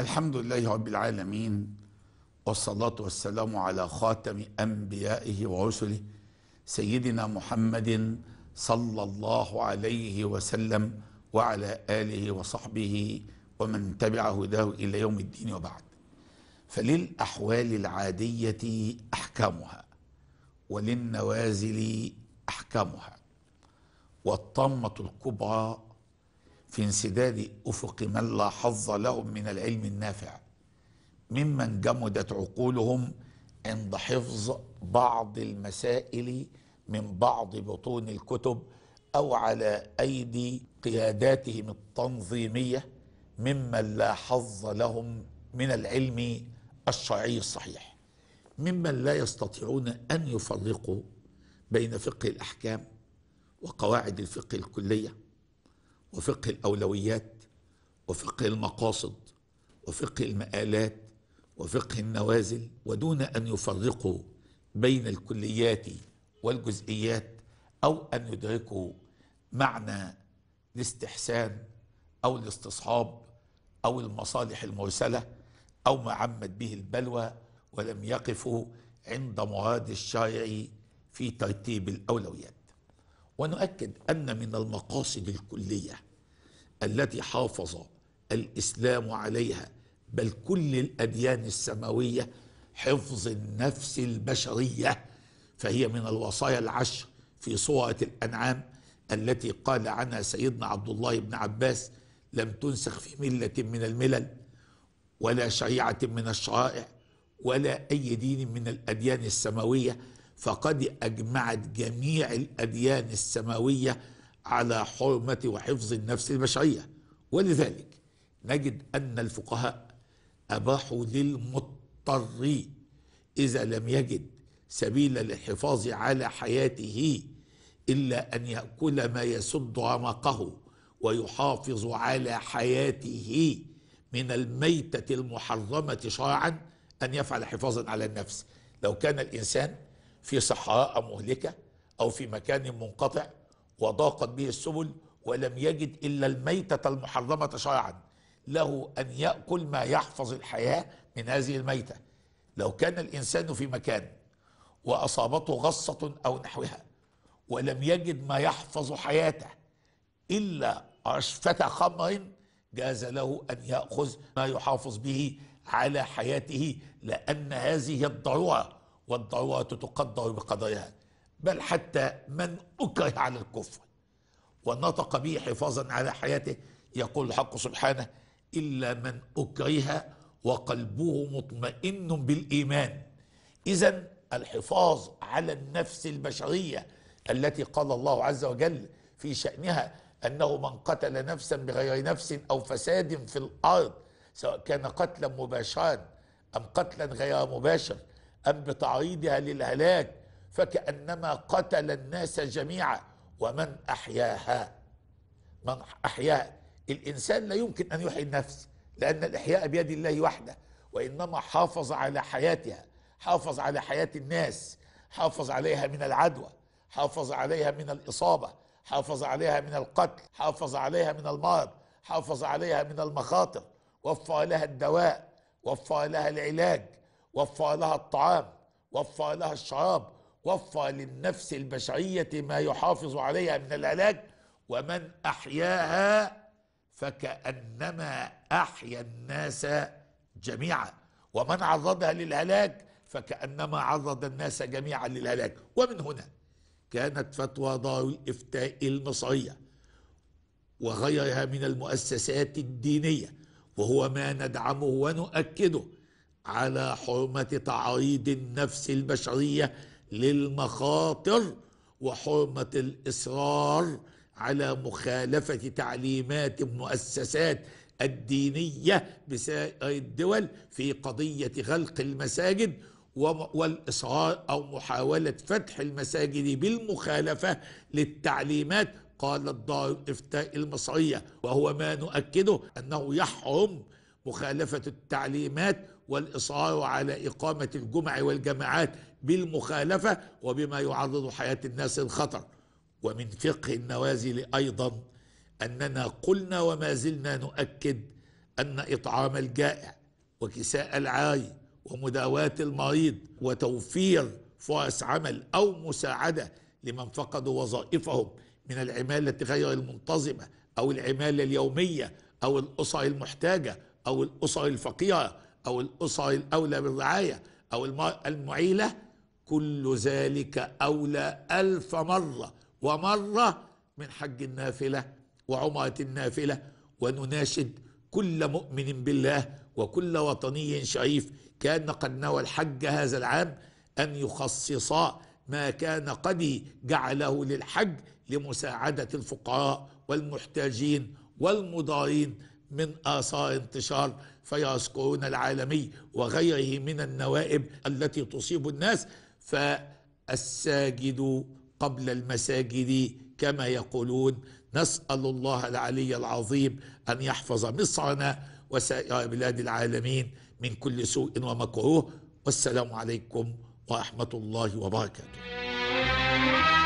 الحمد لله رب العالمين والصلاة والسلام على خاتم أنبيائه ورسله سيدنا محمد صلى الله عليه وسلم وعلى آله وصحبه ومن تبع هداه إلى يوم الدين وبعد فللأحوال العادية أحكامها وللنوازل أحكامها والطامة الكبرى في انسداد افق من لا حظ لهم من العلم النافع ممن جمدت عقولهم عند حفظ بعض المسائل من بعض بطون الكتب او على ايدي قياداتهم التنظيميه ممن لا حظ لهم من العلم الشرعي الصحيح ممن لا يستطيعون ان يفرقوا بين فقه الاحكام وقواعد الفقه الكليه وفقه الأولويات وفقه المقاصد وفقه المآلات وفقه النوازل ودون أن يفرقوا بين الكليات والجزئيات أو أن يدركوا معنى الاستحسان أو الاستصحاب أو المصالح المرسلة أو ما عمت به البلوى ولم يقفوا عند مراد الشارع في ترتيب الأولويات ونؤكد أن من المقاصد الكلية التي حافظ الإسلام عليها بل كل الأديان السماوية حفظ النفس البشرية فهي من الوصايا العشر في سورة الأنعام التي قال عنها سيدنا عبد الله بن عباس لم تنسخ في ملة من الملل ولا شريعة من الشرائع ولا أي دين من الأديان السماوية فقد أجمعت جميع الأديان السماوية على حرمة وحفظ النفس البشرية ولذلك نجد أن الفقهاء أباحوا للمضطر إذا لم يجد سبيل للحفاظ على حياته إلا أن يأكل ما يسد رمقه ويحافظ على حياته من الميتة المحرمة شرعا أن يفعل حفاظا على النفس لو كان الإنسان في صحراء مهلكة أو في مكان منقطع وضاقت به السبل ولم يجد إلا الميتة المحرمة شرعا له أن يأكل ما يحفظ الحياة من هذه الميتة لو كان الإنسان في مكان وأصابته غصة أو نحوها ولم يجد ما يحفظ حياته إلا عشفة خمر جاز له أن يأخذ ما يحافظ به على حياته لأن هذه الضرورة والضوات تقضى بقضاياها بل حتى من أكره على الكفر ونطق به حفاظا على حياته يقول الحق سبحانه إلا من أكره وقلبه مطمئن بالإيمان إذا الحفاظ على النفس البشرية التي قال الله عز وجل في شأنها أنه من قتل نفسا بغير نفس أو فساد في الأرض سواء كان قتلا مباشرا أم قتلا غير مباشر أم بتعريضها للهلاك فكأنما قتل الناس جميعا ومن أحياها من أحياها الإنسان لا يمكن أن يحيي النفس لأن الإحياء بيد الله وحده وإنما حافظ على حياتها حافظ على حياة الناس حافظ عليها من العدوى حافظ عليها من الإصابة حافظ عليها من القتل حافظ عليها من المرض حافظ عليها من المخاطر وفر لها الدواء وفر لها العلاج وفى لها الطعام وفى لها الشراب وفى للنفس البشرية ما يحافظ عليها من العلاج ومن أحياها فكأنما أحيا الناس جميعا ومن عرضها للهلاك فكأنما عرض الناس جميعا للهلاك ومن هنا كانت فتوى دار الإفتاء المصرية وغيرها من المؤسسات الدينية وهو ما ندعمه ونؤكده على حرمه تعريض النفس البشريه للمخاطر وحرمه الاصرار على مخالفه تعليمات المؤسسات الدينيه بسائر الدول في قضيه غلق المساجد والاصرار او محاوله فتح المساجد بالمخالفه للتعليمات قالت دار الافتاء المصريه وهو ما نؤكده انه يحرم مخالفة التعليمات والإصرار على إقامة الجمع والجماعات بالمخالفة وبما يعرض حياة الناس للخطر ومن فقه النوازل أيضا أننا قلنا وما زلنا نؤكد أن إطعام الجائع وكساء العاري ومداواة المريض وتوفير فرص عمل أو مساعدة لمن فقدوا وظائفهم من العمالة غير المنتظمة أو العمالة اليومية أو الأسر المحتاجة أو الأسر الفقيرة أو الأسر الأولى بالرعاية أو المرأة المعيلة كل ذلك أولى ألف مرة ومرة من حج النافلة وعمرة النافلة ونناشد كل مؤمن بالله وكل وطني شريف كان قد نوى الحج هذا العام أن يخصص ما كان قد جعله للحج لمساعدة الفقراء والمحتاجين والمضارين من آثار انتشار فيروس كورونا العالمي وغيره من النوائب التي تصيب الناس فالساجد قبل المساجد كما يقولون نسأل الله العلي العظيم أن يحفظ مصرنا وسائر بلاد العالمين من كل سوء ومكروه والسلام عليكم ورحمة الله وبركاته